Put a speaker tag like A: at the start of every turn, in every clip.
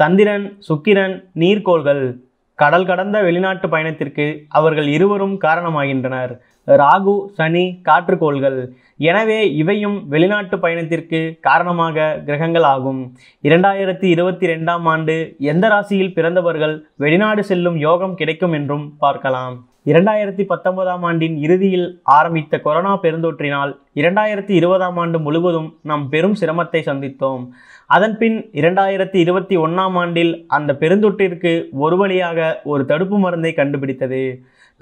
A: சந்திரன் சுக்கிரன் நீர்க்கோள்கள் கடல் கடந்த வெளிநாட்டு பயணத்திற்கு அவர்கள் இருவரும் காரணமாகின்றனர் ராகு சனி காற்றுக்கோள்கள் எனவே இவையும் வெளிநாட்டு பயணத்திற்கு காரணமாக கிரகங்கள் ஆகும் இரண்டாயிரத்தி இருபத்தி ரெண்டாம் ஆண்டு எந்த ராசியில் பிறந்தவர்கள் வெளிநாடு செல்லும் யோகம் கிடைக்கும் என்றும் பார்க்கலாம் இரண்டாயிரத்தி பத்தொன்பதாம் ஆண்டின் இறுதியில் ஆரம்பித்த கொரோனா பெருந்தொற்றினால் இரண்டாயிரத்தி இருபதாம் ஆண்டு முழுவதும் நாம் பெரும் சிரமத்தை சந்தித்தோம் அதன்பின் இரண்டாயிரத்தி இருபத்தி ஒன்றாம் ஆண்டில் அந்த பெருந்தொற்றிற்கு ஒரு வழியாக ஒரு தடுப்பு மருந்தை கண்டுபிடித்தது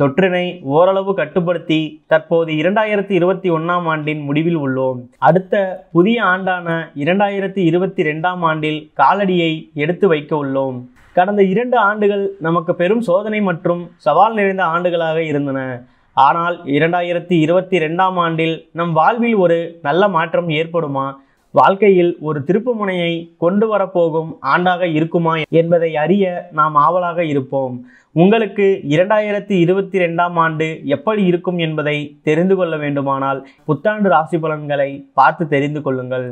A: தொற்றினை ஓரளவு கட்டுப்படுத்தி தற்போது இரண்டாயிரத்தி இருபத்தி ஒன்றாம் ஆண்டின் முடிவில் உள்ளோம் அடுத்த புதிய ஆண்டான இரண்டாயிரத்தி இருபத்தி ரெண்டாம் ஆண்டில் காலடியை எடுத்து வைக்க உள்ளோம் கடந்த இரண்டு ஆண்டுகள் நமக்கு பெரும் சோதனை மற்றும் சவால் நிறைந்த ஆண்டுகள் ஆண்டுகளாக இருந்தன ஆனால் இரண்டாயிரத்தி இருபத்தி ரெண்டாம் ஆண்டில் நம் வாழ்வில் ஒரு நல்ல மாற்றம் ஏற்படுமா வாழ்க்கையில் ஒரு திருப்புமுனையை கொண்டு வரப்போகும் ஆண்டாக இருக்குமா என்பதை அறிய நாம் ஆவலாக இருப்போம் உங்களுக்கு இரண்டாயிரத்தி இருபத்தி ரெண்டாம் ஆண்டு எப்படி இருக்கும் என்பதை தெரிந்து கொள்ள வேண்டுமானால் புத்தாண்டு ராசி பலன்களை பார்த்து தெரிந்து கொள்ளுங்கள்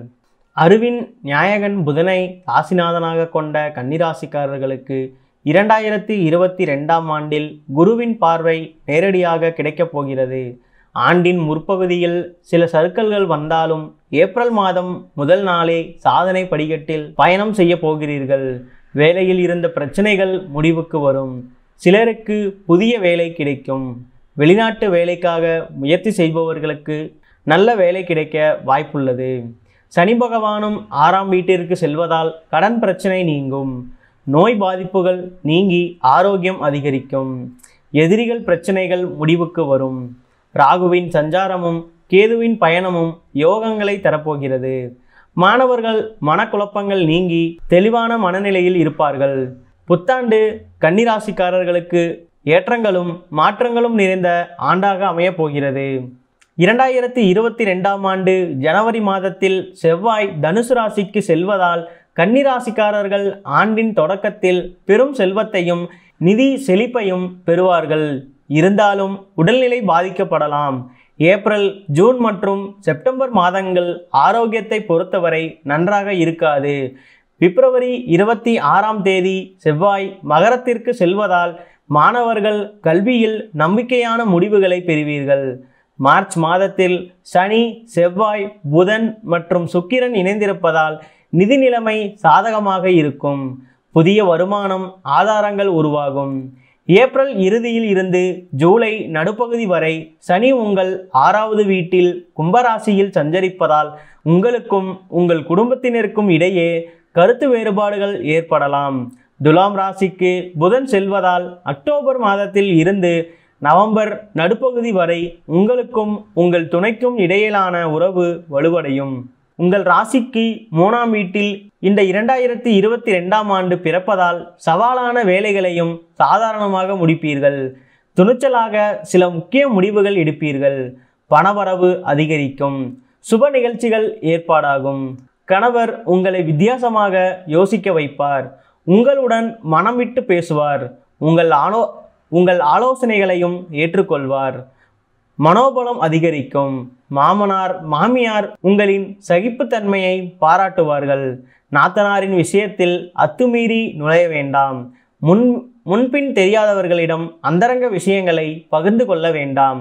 A: அருவின் நியாயகன் புதனை ராசிநாதனாக கொண்ட கன்னிராசிக்காரர்களுக்கு இரண்டாயிரத்தி இருபத்தி ரெண்டாம் ஆண்டில் குருவின் பார்வை நேரடியாக கிடைக்கப் போகிறது ஆண்டின் முற்பகுதியில் சில சர்க்கல்கள் வந்தாலும் ஏப்ரல் மாதம் முதல் நாளே சாதனை படிக்கட்டில் பயணம் செய்ய போகிறீர்கள் வேலையில் இருந்த பிரச்சனைகள் முடிவுக்கு வரும் சிலருக்கு புதிய வேலை கிடைக்கும் வெளிநாட்டு வேலைக்காக முயற்சி செய்பவர்களுக்கு நல்ல வேலை கிடைக்க வாய்ப்புள்ளது சனி பகவானும் ஆறாம் வீட்டிற்கு செல்வதால் கடன் பிரச்சனை நீங்கும் நோய் பாதிப்புகள் நீங்கி ஆரோக்கியம் அதிகரிக்கும் எதிரிகள் பிரச்சனைகள் முடிவுக்கு வரும் ராகுவின் சஞ்சாரமும் கேதுவின் பயணமும் யோகங்களை தரப்போகிறது மாணவர்கள் மனக்குழப்பங்கள் நீங்கி தெளிவான மனநிலையில் இருப்பார்கள் புத்தாண்டு கன்னிராசிக்காரர்களுக்கு ஏற்றங்களும் மாற்றங்களும் நிறைந்த ஆண்டாக அமையப் போகிறது இரண்டாயிரத்தி இருபத்தி ரெண்டாம் ஆண்டு ஜனவரி மாதத்தில் செவ்வாய் தனுசு ராசிக்கு செல்வதால் கன்னிராசிக்காரர்கள் ஆண்டின் தொடக்கத்தில் பெரும் செல்வத்தையும் நிதி செழிப்பையும் பெறுவார்கள் இருந்தாலும் உடல்நிலை பாதிக்கப்படலாம் ஏப்ரல் ஜூன் மற்றும் செப்டம்பர் மாதங்கள் ஆரோக்கியத்தை பொறுத்தவரை நன்றாக இருக்காது பிப்ரவரி இருபத்தி ஆறாம் தேதி செவ்வாய் மகரத்திற்கு செல்வதால் மாணவர்கள் கல்வியில் நம்பிக்கையான முடிவுகளை பெறுவீர்கள் மார்ச் மாதத்தில் சனி செவ்வாய் புதன் மற்றும் சுக்கிரன் இணைந்திருப்பதால் நிதி நிலைமை சாதகமாக இருக்கும் புதிய வருமானம் ஆதாரங்கள் உருவாகும் ஏப்ரல் இறுதியில் இருந்து ஜூலை நடுப்பகுதி வரை சனி உங்கள் ஆறாவது வீட்டில் கும்பராசியில் சஞ்சரிப்பதால் உங்களுக்கும் உங்கள் குடும்பத்தினருக்கும் இடையே கருத்து வேறுபாடுகள் ஏற்படலாம் துலாம் ராசிக்கு புதன் செல்வதால் அக்டோபர் மாதத்தில் இருந்து நவம்பர் நடுப்பகுதி வரை உங்களுக்கும் உங்கள் துணைக்கும் இடையிலான உறவு வலுவடையும் உங்கள் ராசிக்கு மூணாம் வீட்டில் இந்த இரண்டாயிரத்தி இருபத்தி ரெண்டாம் ஆண்டு பிறப்பதால் சவாலான வேலைகளையும் சாதாரணமாக முடிப்பீர்கள் துணிச்சலாக சில முக்கிய முடிவுகள் எடுப்பீர்கள் பணவரவு அதிகரிக்கும் சுப நிகழ்ச்சிகள் ஏற்பாடாகும் கணவர் உங்களை வித்தியாசமாக யோசிக்க வைப்பார் உங்களுடன் மனம் விட்டு பேசுவார் உங்கள் ஆலோ உங்கள் ஆலோசனைகளையும் ஏற்றுக்கொள்வார் மனோபலம் அதிகரிக்கும் மாமனார் மாமியார் உங்களின் சகிப்புத்தன்மையை பாராட்டுவார்கள் நாத்தனாரின் விஷயத்தில் அத்துமீறி நுழைய வேண்டாம் முன் முன்பின் தெரியாதவர்களிடம் அந்தரங்க விஷயங்களை பகிர்ந்து கொள்ள வேண்டாம்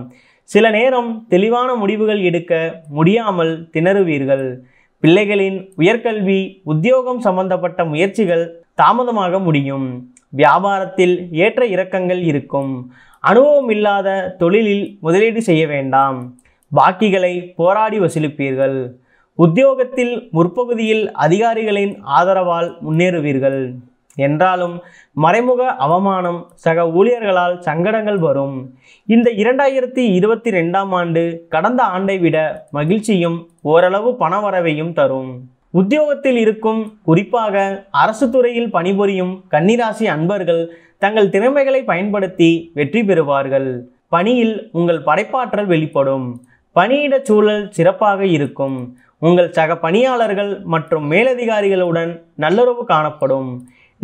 A: சில நேரம் தெளிவான முடிவுகள் எடுக்க முடியாமல் திணறுவீர்கள் பிள்ளைகளின் உயர்கல்வி உத்தியோகம் சம்பந்தப்பட்ட முயற்சிகள் தாமதமாக முடியும் வியாபாரத்தில் ஏற்ற இறக்கங்கள் இருக்கும் அனுபவம் இல்லாத தொழிலில் முதலீடு செய்ய வேண்டாம் பாக்கிகளை போராடி வசூலிப்பீர்கள் உத்தியோகத்தில் முற்பகுதியில் அதிகாரிகளின் ஆதரவால் முன்னேறுவீர்கள் என்றாலும் மறைமுக அவமானம் சக ஊழியர்களால் சங்கடங்கள் வரும் இந்த இரண்டாயிரத்தி இருபத்தி ரெண்டாம் ஆண்டு கடந்த ஆண்டை விட மகிழ்ச்சியும் ஓரளவு பணவரவையும் தரும் உத்தியோகத்தில் இருக்கும் குறிப்பாக அரசு துறையில் பணிபுரியும் கன்னிராசி அன்பர்கள் தங்கள் திறமைகளை பயன்படுத்தி வெற்றி பெறுவார்கள் பணியில் உங்கள் படைப்பாற்றல் வெளிப்படும் பணியிட சூழல் சிறப்பாக இருக்கும் உங்கள் சக பணியாளர்கள் மற்றும் மேலதிகாரிகளுடன் நல்லுறவு காணப்படும்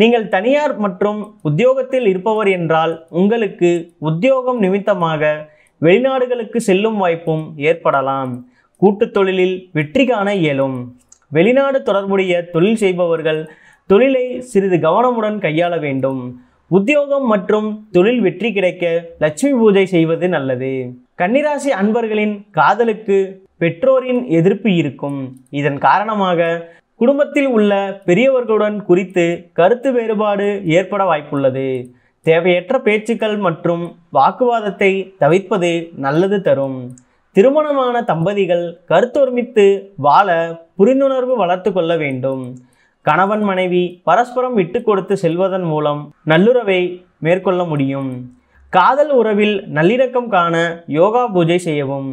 A: நீங்கள் தனியார் மற்றும் உத்தியோகத்தில் இருப்பவர் என்றால் உங்களுக்கு உத்தியோகம் நிமித்தமாக வெளிநாடுகளுக்கு செல்லும் வாய்ப்பும் ஏற்படலாம் கூட்டுத் தொழிலில் வெற்றி காண இயலும் வெளிநாடு தொடர்புடைய தொழில் செய்பவர்கள் தொழிலை சிறிது கவனமுடன் கையாள வேண்டும் உத்தியோகம் மற்றும் தொழில் வெற்றி கிடைக்க லட்சுமி பூஜை செய்வது நல்லது கன்னிராசி அன்பர்களின் காதலுக்கு பெற்றோரின் எதிர்ப்பு இருக்கும் இதன் காரணமாக குடும்பத்தில் உள்ள பெரியவர்களுடன் குறித்து கருத்து வேறுபாடு ஏற்பட வாய்ப்புள்ளது தேவையற்ற பேச்சுக்கள் மற்றும் வாக்குவாதத்தை தவிர்ப்பது நல்லது தரும் திருமணமான தம்பதிகள் கருத்தொருமித்து வாழ புரிந்துணர்வு வளர்த்து கொள்ள வேண்டும் கணவன் மனைவி பரஸ்பரம் விட்டு கொடுத்து செல்வதன் மூலம் நல்லுறவை மேற்கொள்ள முடியும் காதல் உறவில் நல்லிணக்கம் காண யோகா பூஜை செய்யவும்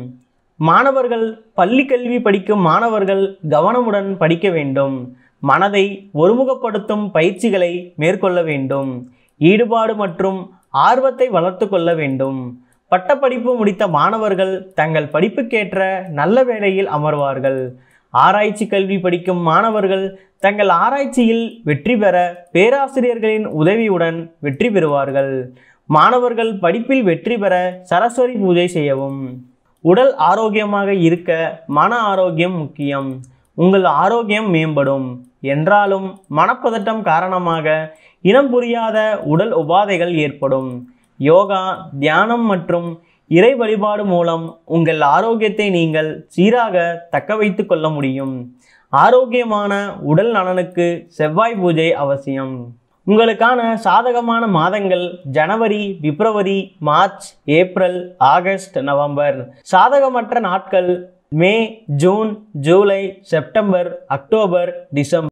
A: மாணவர்கள் பள்ளி கல்வி படிக்கும் மாணவர்கள் கவனமுடன் படிக்க வேண்டும் மனதை ஒருமுகப்படுத்தும் பயிற்சிகளை மேற்கொள்ள வேண்டும் ஈடுபாடு மற்றும் ஆர்வத்தை வளர்த்து கொள்ள வேண்டும் பட்டப்படிப்பு முடித்த மாணவர்கள் தங்கள் படிப்புக்கேற்ற நல்ல வேலையில் அமர்வார்கள் ஆராய்ச்சி கல்வி படிக்கும் மாணவர்கள் தங்கள் ஆராய்ச்சியில் வெற்றி பெற பேராசிரியர்களின் உதவியுடன் வெற்றி பெறுவார்கள் மாணவர்கள் படிப்பில் வெற்றி பெற சரஸ்வதி பூஜை செய்யவும் உடல் ஆரோக்கியமாக இருக்க மன ஆரோக்கியம் முக்கியம் உங்கள் ஆரோக்கியம் மேம்படும் என்றாலும் மனப்பதட்டம் காரணமாக இனம் புரியாத உடல் உபாதைகள் ஏற்படும் யோகா தியானம் மற்றும் இறை வழிபாடு மூலம் உங்கள் ஆரோக்கியத்தை நீங்கள் சீராக தக்க வைத்து கொள்ள முடியும் ஆரோக்கியமான உடல் நலனுக்கு செவ்வாய் பூஜை அவசியம் உங்களுக்கான சாதகமான மாதங்கள் ஜனவரி பிப்ரவரி மார்ச் ஏப்ரல் ஆகஸ்ட் நவம்பர் சாதகமற்ற நாட்கள் மே ஜூன் ஜூலை செப்டம்பர் அக்டோபர் டிசம்பர்